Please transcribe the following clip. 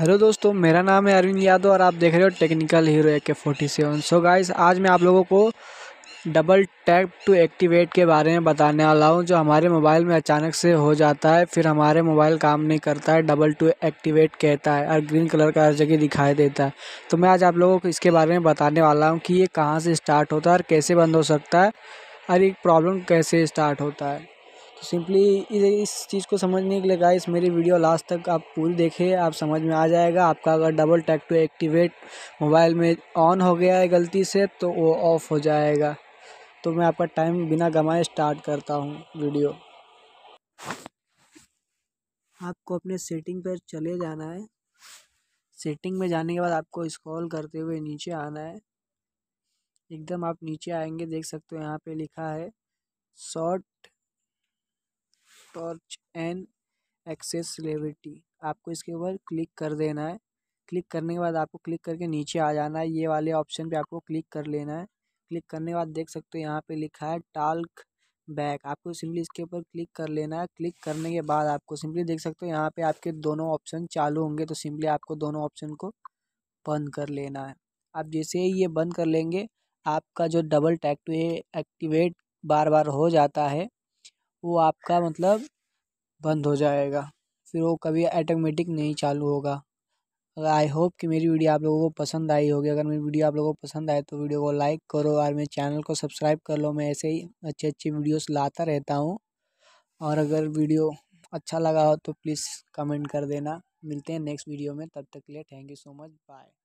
hello दोस्तों मेरा नाम है अरविंद यादव और आप देख रहे हो टेक्निकल हीरो ए के फोर्टी सेवन सो गाइस आज मैं आप लोगों को डबल टैप टू एक्टिवेट के बारे में बताने वाला हूँ जो हमारे मोबाइल में अचानक से हो जाता है फिर हमारे मोबाइल काम नहीं करता है डबल टू एक्टिवेट कहता है और ग्रीन कलर का हर जगह दिखाई देता है तो मैं आज आप लोगों को इसके बारे में बताने वाला हूँ कि ये कहाँ से स्टार्ट होता है और कैसे बंद हो सकता है और एक प्रॉब्लम कैसे स्टार्ट होता है तो सिंपली इस चीज़ को समझने के लिए गाइस मेरी वीडियो लास्ट तक आप पूरी देखें आप समझ में आ जाएगा आपका अगर double tap to activate mobile में ऑन हो गया है गलती से तो वो ऑफ हो जाएगा तो मैं आपका टाइम बिना गंवाए स्टार्ट करता हूँ वीडियो आपको अपने सेटिंग पर चले जाना है सेटिंग में जाने के बाद आपको स्क्रॉल करते हुए नीचे आना है एकदम आप नीचे आएंगे देख सकते हो यहाँ पे लिखा है शॉर्ट टॉर्च एंड एक्सेस आपको इसके ऊपर क्लिक कर देना है क्लिक करने के बाद आपको क्लिक करके नीचे आ जाना है ये वाले ऑप्शन पे आपको क्लिक कर लेना है क्लिक करने के बाद देख सकते हो यहाँ पे लिखा है टाल्क बैक आपको सिंपली इसके ऊपर क्लिक कर लेना है क्लिक करने के बाद आपको सिंपली देख सकते हो यहाँ पे आपके दोनों ऑप्शन चालू होंगे तो सिंपली आपको दोनों ऑप्शन को बंद कर लेना है आप जैसे ही ये बंद कर लेंगे आपका जो डबल टैक्ट टू एक्टिवेट बार बार हो जाता है वो आपका मतलब बंद हो जाएगा फिर वो कभी ऐटोमेटिक नहीं चालू होगा आई होप कि मेरी वीडियो आप लोगों को पसंद आई होगी अगर मेरी वीडियो आप लोगों को पसंद आए तो वीडियो को लाइक करो और मेरे चैनल को सब्सक्राइब कर लो मैं ऐसे ही अच्छे अच्छे वीडियोस लाता रहता हूँ और अगर वीडियो अच्छा लगा हो तो प्लीज़ कमेंट कर देना मिलते हैं नेक्स्ट वीडियो में तब तक के लिए thank you so much bye